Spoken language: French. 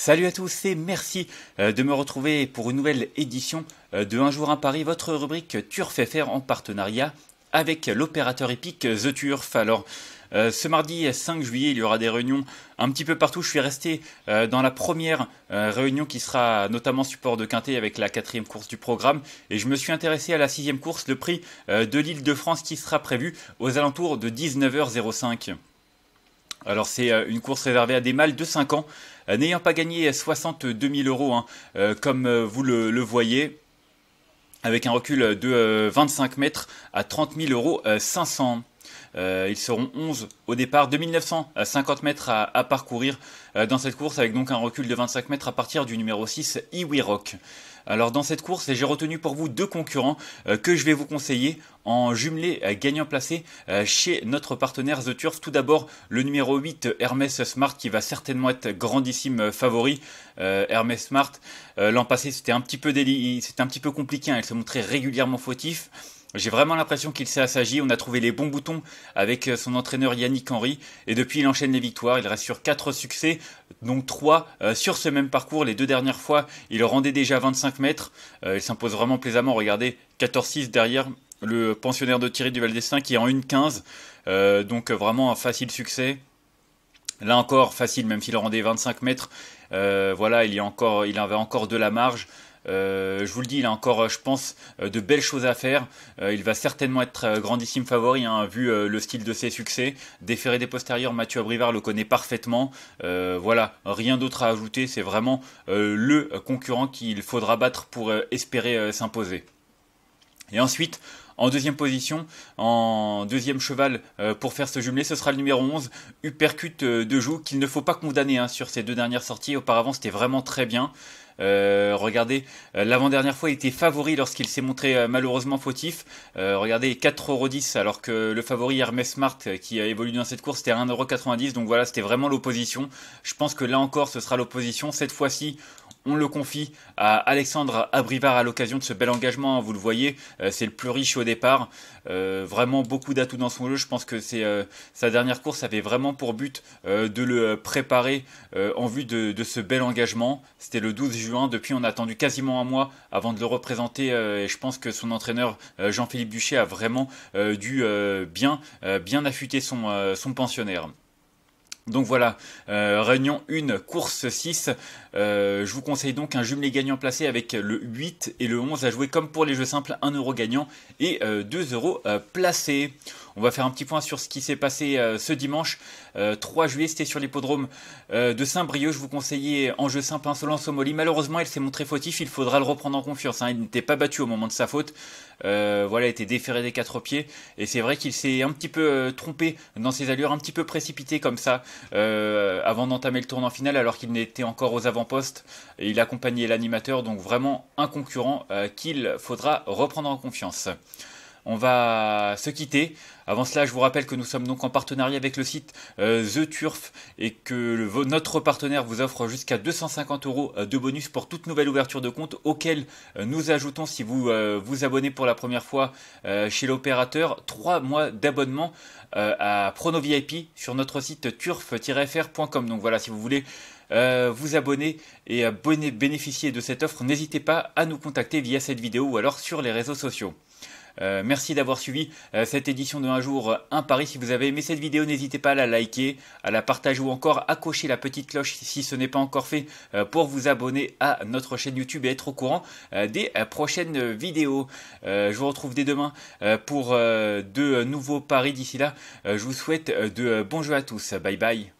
Salut à tous et merci euh, de me retrouver pour une nouvelle édition euh, de Un jour à Paris, votre rubrique Turf faire en partenariat avec l'opérateur épique The Turf. Alors, euh, ce mardi 5 juillet, il y aura des réunions un petit peu partout. Je suis resté dans la première réunion qui sera notamment support de Quintet avec la quatrième course du programme. Et je me suis intéressé à la sixième course, le prix de l'île de France qui sera prévu aux alentours de 19h05. Alors c'est une course réservée à des mâles de 5 ans N'ayant pas gagné 62 000 euros, hein, euh, comme euh, vous le, le voyez, avec un recul de 25 euh, mètres à 30 000 euros 500. Euh, ils seront 11 au départ, 2950 mètres à, parcourir euh, dans cette course avec donc un recul de 25 mètres à partir du numéro 6 Iwi Rock. Alors dans cette course, j'ai retenu pour vous deux concurrents euh, que je vais vous conseiller en jumelé gagnant placé chez notre partenaire The Turf. Tout d'abord, le numéro 8 Hermès Smart qui va certainement être grandissime favori. Hermes Smart, l'an passé, c'était un petit peu déli... c'était un petit peu compliqué, hein, elle se montrait régulièrement fautif. J'ai vraiment l'impression qu'il s'est assagi, on a trouvé les bons boutons avec euh, son entraîneur Yannick Henry, et depuis il enchaîne les victoires, il reste sur 4 succès, donc 3 euh, sur ce même parcours, les deux dernières fois il rendait déjà 25 mètres, euh, il s'impose vraiment plaisamment, regardez, 14-6 derrière le pensionnaire de Thierry duval destin qui est en 1-15, donc vraiment un facile succès, Là encore, facile, même s'il rendait 25 mètres. voilà, il, y a encore, il avait encore de la marge. Euh, je vous le dis, il a encore, euh, je pense, euh, de belles choses à faire. il va certainement être grandissime favori, hein, vu le style de ses succès. Déféré des postérieurs, Mathieu Abrivard le connaît parfaitement. voilà, rien d'autre à ajouter. C'est vraiment le concurrent qu'il faudra battre pour espérer s'imposer. Et ensuite, en deuxième position, en deuxième cheval pour faire ce jumelé, ce sera le numéro 11, Upercut de Joux, qu'il ne faut pas condamner hein, sur ces deux dernières sorties. Auparavant, c'était vraiment très bien. Euh, regardez, euh, l'avant-dernière fois, il était favori lorsqu'il s'est montré euh, malheureusement fautif. regardez, 4,10€ alors que le favori Hermès Smart qui a évolué dans cette course, c'était 1,90€. Donc voilà, c'était vraiment l'opposition. Je pense que là encore, ce sera l'opposition. Cette fois-ci, on le confie à Alexandre Abrivard à l'occasion de ce bel engagement. Hein, vous le voyez, euh, c'est le plus riche au départ. Euh, vraiment beaucoup d'atouts dans son jeu. Je pense que euh, sa dernière course avait vraiment pour but de le préparer en vue de, ce bel engagement. C'était le 12 juin. Depuis, on a attendu quasiment un mois avant de le représenter. et je pense que son entraîneur Jean-Philippe Duché a vraiment dû bien, bien affûter son pensionnaire. Donc voilà, euh, réunion 1, course 6. Euh, je vous conseille donc un jumelé gagnant placé avec le 8 et le 11 à jouer comme pour les jeux simples, 1€ euro gagnant et 2€ euh, 2 euros placés. On va faire un petit point sur ce qui s'est passé euh, ce dimanche. 3 euh, juillet, c'était sur l'hippodrome euh, de Saint-Brieuc. Je vous conseillais en jeu simple Insolence au Malheureusement, il s'est montré fautif. Il faudra le reprendre en confiance. Hein. Il n'était pas battu au moment de sa faute. voilà, il était déféré des quatre pieds. Et c'est vrai qu'il s'est un petit peu trompé dans ses allures, un petit peu précipité comme ça avant d'entamer le tournant final alors qu'il n'était encore aux avant-postes. il accompagnait l'animateur. Donc vraiment un concurrent qu'il faudra reprendre en confiance. On va se quitter avant cela, je vous rappelle que nous sommes donc en partenariat avec le site euh, The Turf et que notre partenaire vous offre jusqu'à 250 euros euh, de bonus pour toute nouvelle ouverture de compte auquel euh, nous ajoutons, si vous vous abonnez pour la première fois chez l'opérateur, 3 mois d'abonnement à PronoVIP sur notre site turf-fr.com. Donc voilà, si vous voulez... vous abonner et bénéficier de cette offre, n'hésitez pas à nous contacter via cette vidéo ou alors sur les réseaux sociaux. merci d'avoir suivi cette édition de un jour un pari. Si vous avez aimé cette vidéo, n'hésitez pas à la liker, à la partager ou encore à cocher la petite cloche si ce n'est pas encore fait euh, pour vous abonner à notre chaîne YouTube et être au courant euh, des euh, prochaines vidéos. Je vous retrouve dès demain pour de nouveaux paris. D'ici là, je vous souhaite de bons jeux à tous. Bye bye.